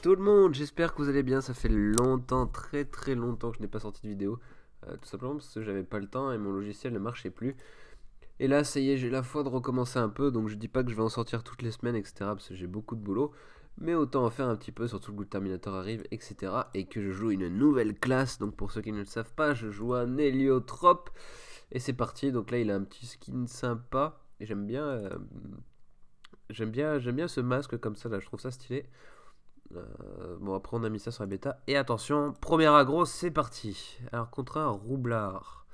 tout le monde, j'espère que vous allez bien, ça fait longtemps, très très longtemps que je n'ai pas sorti de vidéo, euh, tout simplement parce que j'avais pas le temps et mon logiciel ne marchait plus. Et là ça y est, j'ai la foi de recommencer un peu, donc je dis pas que je vais en sortir toutes les semaines, etc. parce que j'ai beaucoup de boulot, mais autant en faire un petit peu, surtout que le Terminator arrive, etc. Et que je joue une nouvelle classe, donc pour ceux qui ne le savent pas, je joue un Héliotrope. Et c'est parti, donc là il a un petit skin sympa, et j'aime bien... Euh, j'aime bien, j'aime bien ce masque comme ça là, je trouve ça stylé. Euh, bon, après, on a mis ça sur la bêta. Et attention, première aggro, c'est parti. Alors, contre un roublard.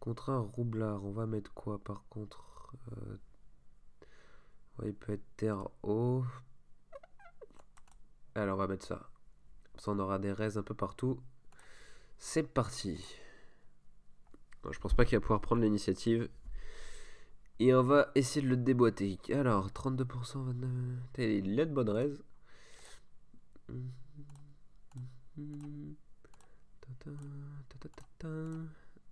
Contre un roublard, on va mettre quoi par contre euh, Il peut être terre haut. Alors, on va mettre ça. ça, on aura des raises un peu partout. C'est parti. je pense pas qu'il va pouvoir prendre l'initiative. Et on va essayer de le déboîter. Alors, 32%, 29%. Il a de bonnes raises.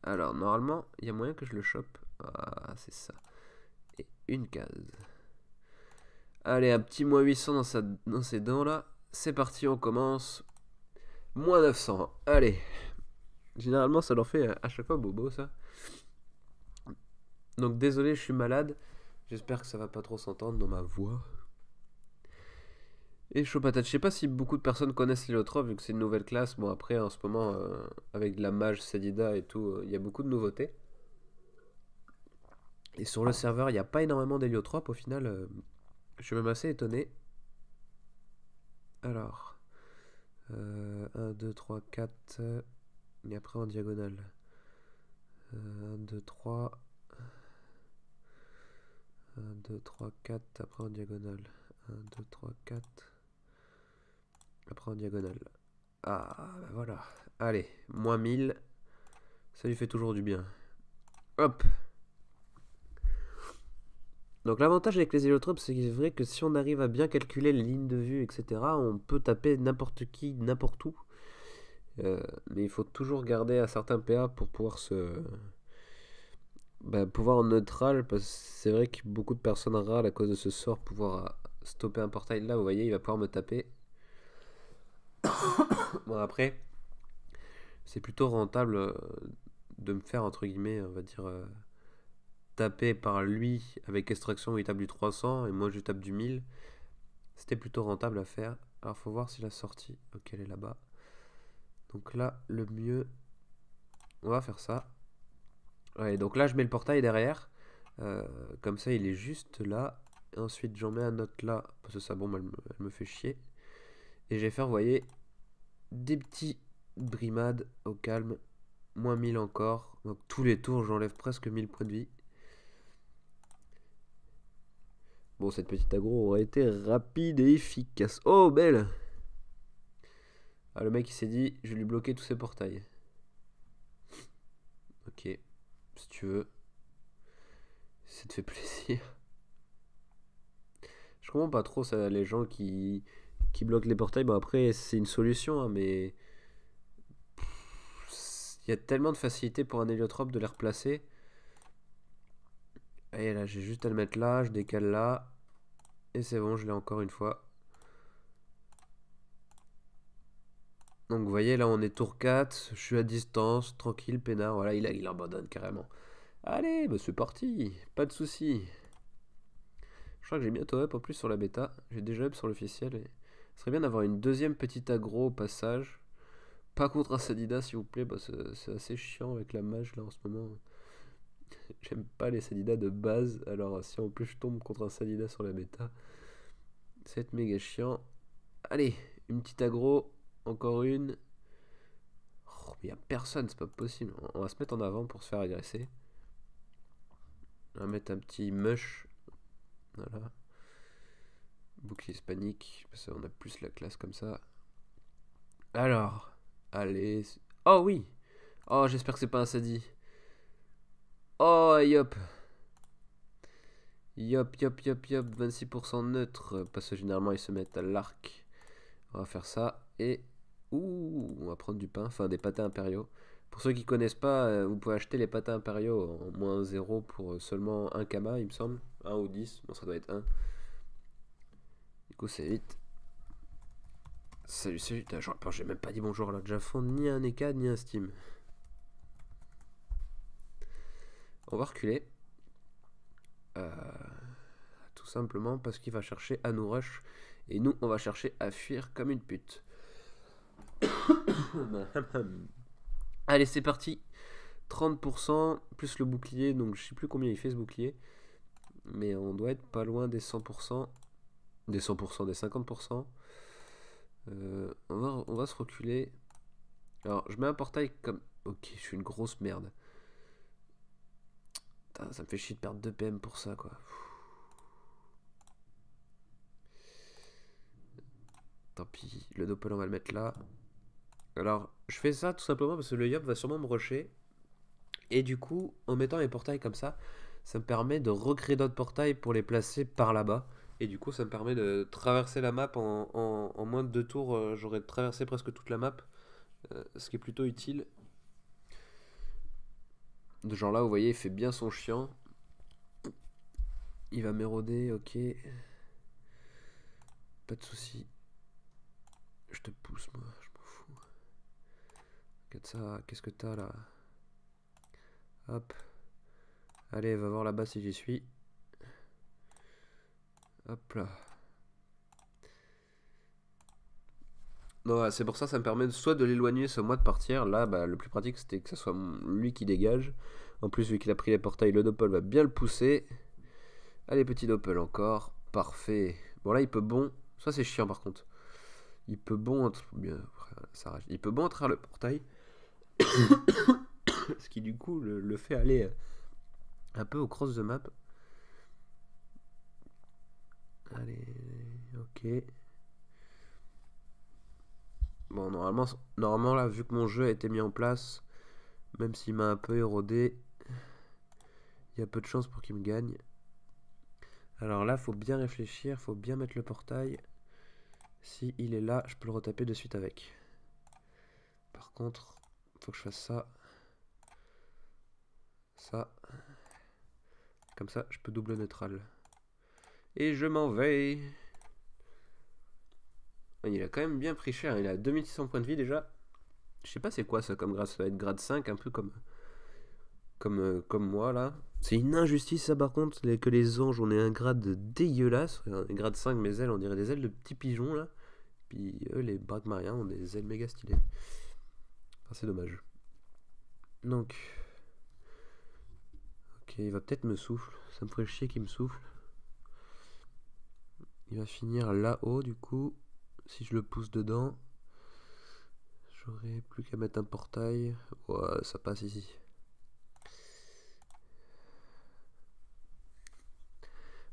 Alors, normalement, il y a moyen que je le chope. Ah, c'est ça. Et une case. Allez, un petit moins 800 dans, sa, dans ses dents là. C'est parti, on commence. Moins 900. Allez. Généralement, ça leur fait euh, à chaque fois bobo ça. Donc, désolé, je suis malade. J'espère que ça va pas trop s'entendre dans ma voix. Et patate, je sais pas si beaucoup de personnes connaissent l'Ilotra vu que c'est une nouvelle classe. Bon, après, en ce moment, euh, avec la mage, Sedida et tout, euh, il y a beaucoup de nouveautés. Et sur le serveur, il n'y a pas énormément d'héliotropes. au final. Euh, je suis même assez étonné. Alors, 1, 2, 3, 4. Et après en diagonale. 1, 2, 3. 1, 2, 3, 4. Après en diagonale. 1, 2, 3, 4. Après en diagonale. Ah, ben voilà. Allez, moins 1000. Ça lui fait toujours du bien. Hop donc l'avantage avec les héliotropes, c'est qu'il est vrai que si on arrive à bien calculer les lignes de vue, etc., on peut taper n'importe qui, n'importe où. Euh, mais il faut toujours garder un certain PA pour pouvoir se... Ben, pouvoir en neutral, parce que c'est vrai que beaucoup de personnes râlent à cause de ce sort, pouvoir euh, stopper un portail là, vous voyez, il va pouvoir me taper bon, après, c'est plutôt rentable euh, de me faire, entre guillemets, on va dire, euh, taper par lui avec extraction, il tape du 300 et moi je tape du 1000. C'était plutôt rentable à faire. Alors, faut voir si la sortie, ok, elle est là-bas. Donc là, le mieux, on va faire ça. Ouais, donc là, je mets le portail derrière. Euh, comme ça, il est juste là. Ensuite, j'en mets un autre là, parce que ça, bon, elle me fait chier. Et j'ai fait voyez, des petits brimades au calme. Moins 1000 encore. Donc tous les tours, j'enlève presque 1000 points de vie. Bon, cette petite agro aurait été rapide et efficace. Oh, belle Ah, le mec, il s'est dit, je vais lui bloquer tous ses portails. Ok, si tu veux. Ça te fait plaisir. Je comprends pas trop ça, les gens qui, qui bloque les portails. Bon, après, c'est une solution, hein, mais il y a tellement de facilité pour un héliotrope de les replacer. allez là, j'ai juste à le mettre là, je décale là. Et c'est bon, je l'ai encore une fois. Donc vous voyez, là on est tour 4, je suis à distance, tranquille, peinard. Voilà, il, a, il abandonne carrément. Allez, bah c'est parti, pas de soucis. Je crois que j'ai bientôt up en plus sur la bêta. J'ai déjà up sur l'officiel. Et... Ce serait bien d'avoir une deuxième petite aggro au passage. Pas contre un Sadida, s'il vous plaît, parce que c'est assez chiant avec la mage là en ce moment. J'aime pas les Sadida de base, alors si en plus je tombe contre un Sadida sur la méta, c'est méga chiant. Allez, une petite aggro, encore une. Il y a personne, c'est pas possible. On va se mettre en avant pour se faire agresser. On va mettre un petit mush. Voilà bouclier hispanique, parce qu'on a plus la classe comme ça. Alors, allez. Oh oui Oh, j'espère que c'est pas un sadi Oh, yop Yop, yop, yop, yop, 26% neutre, parce que généralement ils se mettent à l'arc. On va faire ça, et... Ouh, on va prendre du pain, enfin des pâtés impériaux. Pour ceux qui connaissent pas, euh, vous pouvez acheter les pâtés impériaux en moins 0 pour euh, seulement 1 kama, il me semble. 1 ou 10, bon ça doit être 1 c'est vite. Salut, salut. J'ai même pas dit bonjour à la fond ni un EK, ni un Steam. On va reculer. Euh, tout simplement parce qu'il va chercher à nous rush. Et nous, on va chercher à fuir comme une pute. Allez, c'est parti. 30% plus le bouclier. Donc, je sais plus combien il fait ce bouclier. Mais on doit être pas loin des 100%. Des 100%, des 50%. Euh, on, va, se reculer. Alors, je mets un portail comme... Ok, je suis une grosse merde. ça me fait chier de perdre 2 PM pour ça, quoi. Tant pis, le doppel on va le mettre là. Alors, je fais ça tout simplement parce que le yop va sûrement me rusher. Et du coup, en mettant les portails comme ça, ça me permet de recréer d'autres portails pour les placer par là-bas. Et du coup, ça me permet de traverser la map en, moins de deux tours. Euh, j'aurais traversé presque toute la map, euh, ce qui est plutôt utile. De genre là, vous voyez, il fait bien son chien. Il va m'éroder, ok. Pas de soucis. Je te pousse, moi, je m'en fous. ça, qu'est-ce que t'as là Hop. Allez, va voir là-bas si j'y suis. Hop là. Non, c'est pour ça, ça me permet soit de l'éloigner ce moi de partir. Là, bah, le plus pratique, c'était que ce soit lui qui dégage. En plus, vu qu'il a pris les portails, le Doppel va bien le pousser. Allez, petit Doppel encore. Parfait. Bon, là, il peut bon. Ça, c'est chiant, par contre. Il peut bon Bien, ça Il peut bon entrer le portail. Ce qui, du coup, le, le fait aller euh, un peu au cross the map. Allez, ok. Bon, normalement, normalement, là, vu que mon jeu a été mis en place, même s'il m'a un peu érodé, il y a peu de chances pour qu'il me gagne. Alors là, faut bien réfléchir, faut bien mettre le portail. Si il est là, je peux le retaper de suite avec. Par contre, faut que je fasse ça. Ça. Comme ça, je peux double neutral. Et je m'en vais. Ah, il a quand même bien pris cher. Il a 2600 points de vie déjà. Je sais pas c'est quoi ça comme grade. Ça va être grade 5, un peu comme, comme, euh, comme moi là. C'est une injustice ça par contre, que les anges, ont un grade dégueulasse. grade 5, mes ailes, on dirait des ailes de petits pigeons là. Puis eux, les Bragmariens, ont des ailes méga stylées. c'est dommage. Donc. Ok, il va peut-être me souffler Ça me ferait chier qu'il me souffle. Il va finir là-haut du coup. Si je le pousse dedans, j'aurai plus qu'à mettre un portail. Ouais, ça passe ici.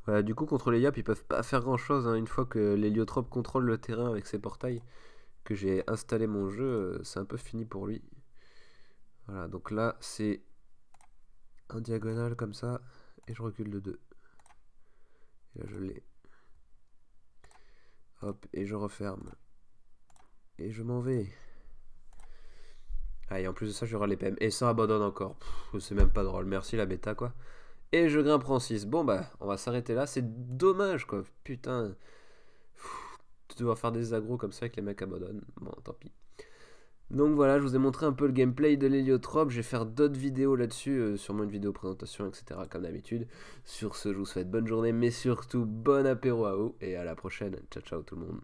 Voilà, du coup, contre les Yaps, ils peuvent pas faire grand chose. Hein. Une fois que l'héliotrope contrôle le terrain avec ses portails, que j'ai installé mon jeu, euh, c'est un peu fini pour lui. Voilà, donc là, c'est un diagonale comme ça, et je recule de 2. Et là, je l'ai. Hop, et je referme. Et je m'en vais. Ah, et en plus de ça, j'aurai les PM. Et ça abandonne encore. C'est même pas drôle. Merci la bêta, quoi. Et je grimpe en 6. Bon, bah, on va s'arrêter là. C'est dommage, quoi. Putain. tu dois faire des agros comme ça avec les mecs abandonnent. Bon, tant pis. Donc voilà, je vous ai montré un peu le gameplay de l'héliotrope. Je vais faire d'autres vidéos là-dessus, sur euh, sûrement une vidéo présentation, etc. comme d'habitude. Sur ce, je vous souhaite bonne journée, mais surtout bon apéro à vous. Et à la prochaine. Ciao, ciao tout le monde.